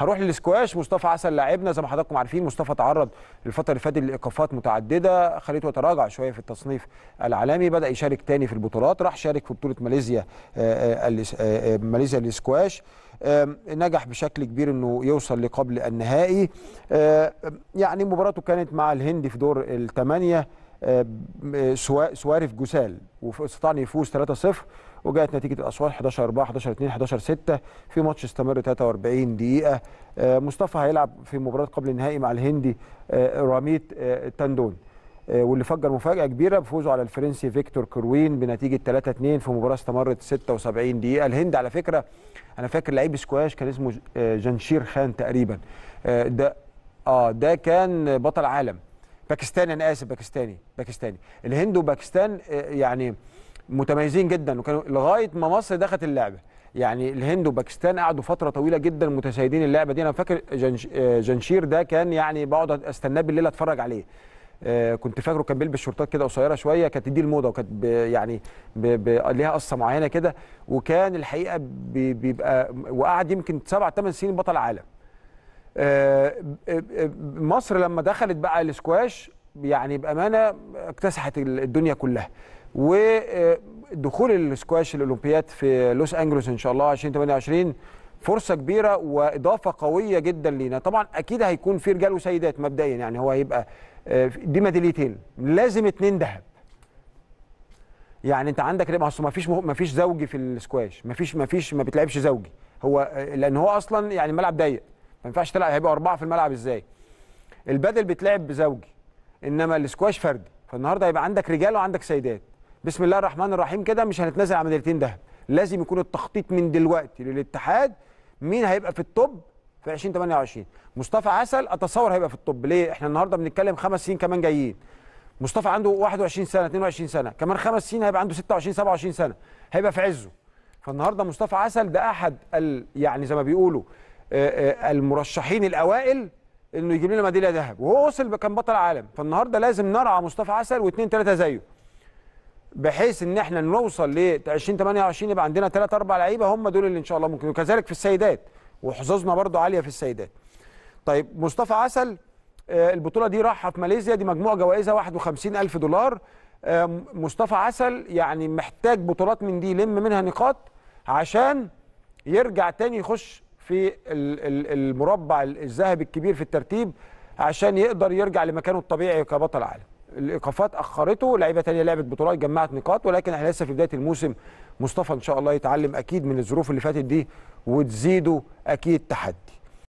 هروح للسكواش مصطفى عسل لاعبنا زي ما حضراتكم عارفين مصطفى تعرض الفتره اللي فاتت لايقافات متعدده خليته يتراجع شويه في التصنيف العالمي بدا يشارك تاني في البطولات راح شارك في بطوله ماليزيا آه، آه، آه، ماليزيا للسكواش نجح بشكل كبير انه يوصل لقبل النهائي يعني مباراته كانت مع الهند في دور الثمانيه سوارف جوسال واستطاع يفوز 3-0 وجاءت نتيجه الاصوات 11 4 11 2 11 6 في ماتش استمر 43 دقيقه آه، مصطفى هيلعب في مباراه قبل النهائي مع الهندي آه، راميت آه، تاندون واللي فجر مفاجاه كبيره بفوزه على الفرنسي فيكتور كروين بنتيجه 3 2 في مباراه استمرت 76 دقيقه الهند على فكره انا فاكر لعيب سكواش كان اسمه جنشير خان تقريبا ده اه ده كان بطل عالم باكستاني انا اسف باكستاني باكستاني الهند وباكستان يعني متميزين جدا وكانوا لغايه ما مصر دخلت اللعبه يعني الهند وباكستان قعدوا فتره طويله جدا متسيدين اللعبه دي انا فاكر آه، جنشير ده كان يعني بقعد استناه بالليل اتفرج عليه آه، كنت فاكره كان بيلبس شورتات كده قصيره شويه كانت دي الموضه وكانت يعني ليها قصه معينه كده وكان الحقيقه بيبقى وقعد يمكن سبع ثمان سنين بطل عالم آه، مصر لما دخلت بقى الاسكواش يعني بامانه اكتسحت الدنيا كلها ودخول السكواش الاولمبياد في لوس انجلوس ان شاء الله 2028 فرصه كبيره واضافه قويه جدا لينا طبعا اكيد هيكون في رجال وسيدات مبدئيا يعني هو هيبقى آه، دي ميداليتين لازم اتنين ذهب يعني انت عندك ما اصل ما فيش ما فيش زوجي في السكواش ما فيش ما فيش ما بتلعبش زوجي هو آه، لان هو اصلا يعني الملعب ضيق ما ينفعش تلعب هيبقى اربعه في الملعب ازاي البدل بتلعب بزوجي انما السكواش فردي فالنهارده هيبقى عندك رجال وعندك سيدات بسم الله الرحمن الرحيم كده مش هنتنازل عن ميداليتين ذهب لازم يكون التخطيط من دلوقتي للاتحاد مين هيبقى في التوب في 2028 مصطفى عسل اتصور هيبقى في التوب ليه احنا النهارده بنتكلم خمس سنين كمان جايين مصطفى عنده 21 سنه 22 سنه كمان خمس سنين هيبقى عنده 26 27 سنه هيبقى في عزه فالنهارده مصطفى عسل ده احد ال... يعني زي ما بيقولوا المرشحين الاوائل انه يجيب لنا ميداليه ذهب وهو وصل كان بطل عالم فالنهارده لازم نرعى مصطفى عسل واثنين ثلاثه زيه بحيث ان احنا نوصل ل 20 28 يبقى عندنا 3 4 لعيبه هم دول اللي ان شاء الله ممكن وكذلك في السيدات وحظوظنا برده عاليه في السيدات. طيب مصطفى عسل آه، البطوله دي راحه في ماليزيا دي مجموع جوائزها 51000 دولار مصطفى عسل يعني محتاج بطولات من دي يلم منها نقاط عشان يرجع تاني يخش في المربع الذهبي الكبير في الترتيب عشان يقدر يرجع لمكانه الطبيعي كبطل عالم الايقافات اخرته لعيبه ثانيه لعبت بطولات جمعت نقاط ولكن احنا لسه في بدايه الموسم مصطفى ان شاء الله يتعلم اكيد من الظروف اللي فاتت دي وتزيده اكيد تحدي